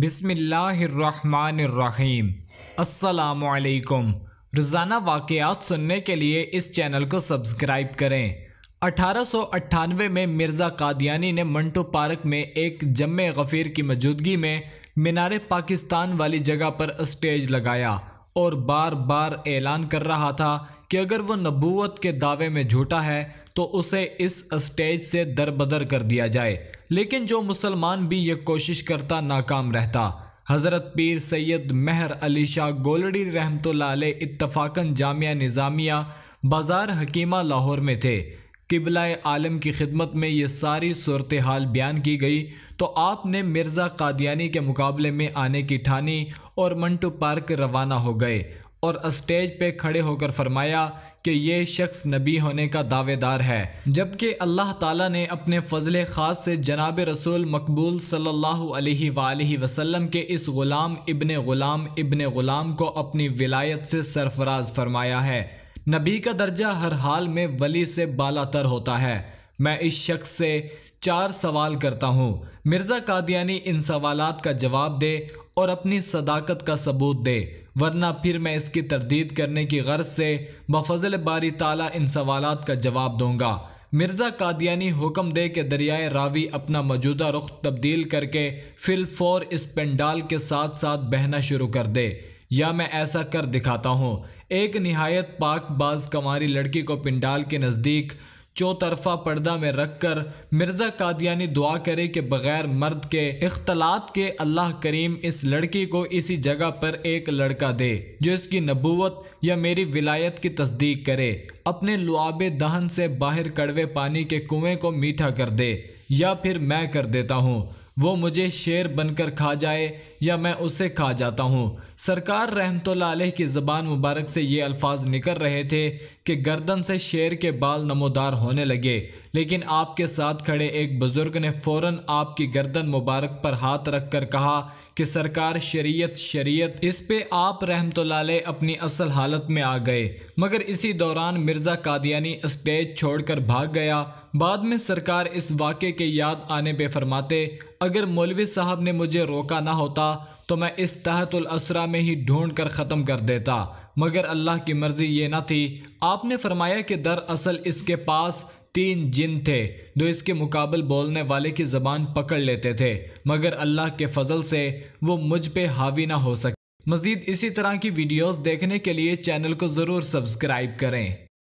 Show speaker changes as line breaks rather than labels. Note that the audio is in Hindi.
बिसमीम असलकुम रोज़ाना वाक़ात सुनने के लिए इस चैनल को सब्सक्राइब करें अठारह में मिर्ज़ा कादियानी ने मंटो पार्क में एक जम गफ़ीर की मौजूदगी में मीनार पाकिस्तान वाली जगह पर स्टेज लगाया और बार बार ऐलान कर रहा था कि अगर वह नबूवत के दावे में झूठा है तो उसे इस स्टेज से दरबदर कर दिया जाए लेकिन जो मुसलमान भी ये कोशिश करता नाकाम रहता हज़रत पीर सैयद महर अली शाह गोलड़ी रहमत इतफाक़न जामिया निज़ामिया बाज़ार हकीमा लाहौर में थे किबला आलम की खिदमत में ये सारी सूरत हाल बयान की गई तो आपने मिर्ज़ा कादियानी के मुकाबले में आने की ठानी और मंटू पार्क रवाना हो गए और स्टेज पे खड़े होकर फरमाया कि ये शख्स नबी होने का दावेदार है जबकि अल्लाह ताला ने अपने फ़जल ख़ास से जनाब रसूल मकबूल सल्लल्लाहु अलैहि सल्ला वसल्लम के इस ग़ुलाम इबन ग़ुलाम इबन ग़ुलाम को अपनी विलायत से सरफराज फरमाया है नबी का दर्जा हर हाल में वली से बालातर होता है मैं इस शख्स से चार सवाल करता हूँ मिर्ज़ा कादियानी इन सवाल का जवाब दे और अपनी सदाकत का सबूत दे वरना फिर मैं इसकी तरदीद करने की गर्ज से बफजल बारी ताला इन सवाल का जवाब दूंगा मिर्ज़ा कादियानी हुक्म दे के दरियाए रावी अपना मौजूदा रुख तब्दील करके फिल फोर इस पेंडाल के साथ साथ बहना शुरू कर दे या मैं ऐसा कर दिखाता हूँ एक नहायत पाक बाज कमारी लड़की को पिंडाल के नज़दीक चौतरफा पर्दा में रख कर मिर्ज़ा कादियानी दुआ करे के बग़ैर मर्द के अख्तलात के अल्लाह करीम इस लड़की को इसी जगह पर एक लड़का दे जो इसकी नबूवत या मेरी विलायत की तस्दीक करे अपने लुआब दहन से बाहर कड़वे पानी के कुएँ को मीठा कर दे या फिर मैं कर देता हूँ वो मुझे शेर बनकर खा जाए या मैं उसे खा जाता हूँ सरकार रहमत आलह की ज़बान मुबारक से ये अल्फाज निकल रहे थे कि गर्दन से शेर के बाल नमोदार होने लगे लेकिन आपके साथ खड़े एक बुज़ुर्ग ने फ़ौर आपकी गर्दन मुबारक पर हाथ रख कर कहा कि सरकार शरीयत शरीयत इस पे आप रहमत अपनी असल हालत में आ गए मगर इसी दौरान मिर्ज़ा कादियानी स्टेज छोड़कर भाग गया बाद में सरकार इस वाक़े के याद आने पे फरमाते अगर मौलवी साहब ने मुझे रोका ना होता तो मैं इस तहतुलसरा में ही ढूंढ कर ख़त्म कर देता मगर अल्लाह की मर्ज़ी ये ना थी आपने फरमाया कि दरअसल इसके पास तीन जिन थे जो इसके मुकाबल बोलने वाले की ज़बान पकड़ लेते थे मगर अल्लाह के फजल से वो मुझ पर हावी ना हो सके मज़ीद इसी तरह की वीडियोस देखने के लिए चैनल को ज़रूर सब्सक्राइब करें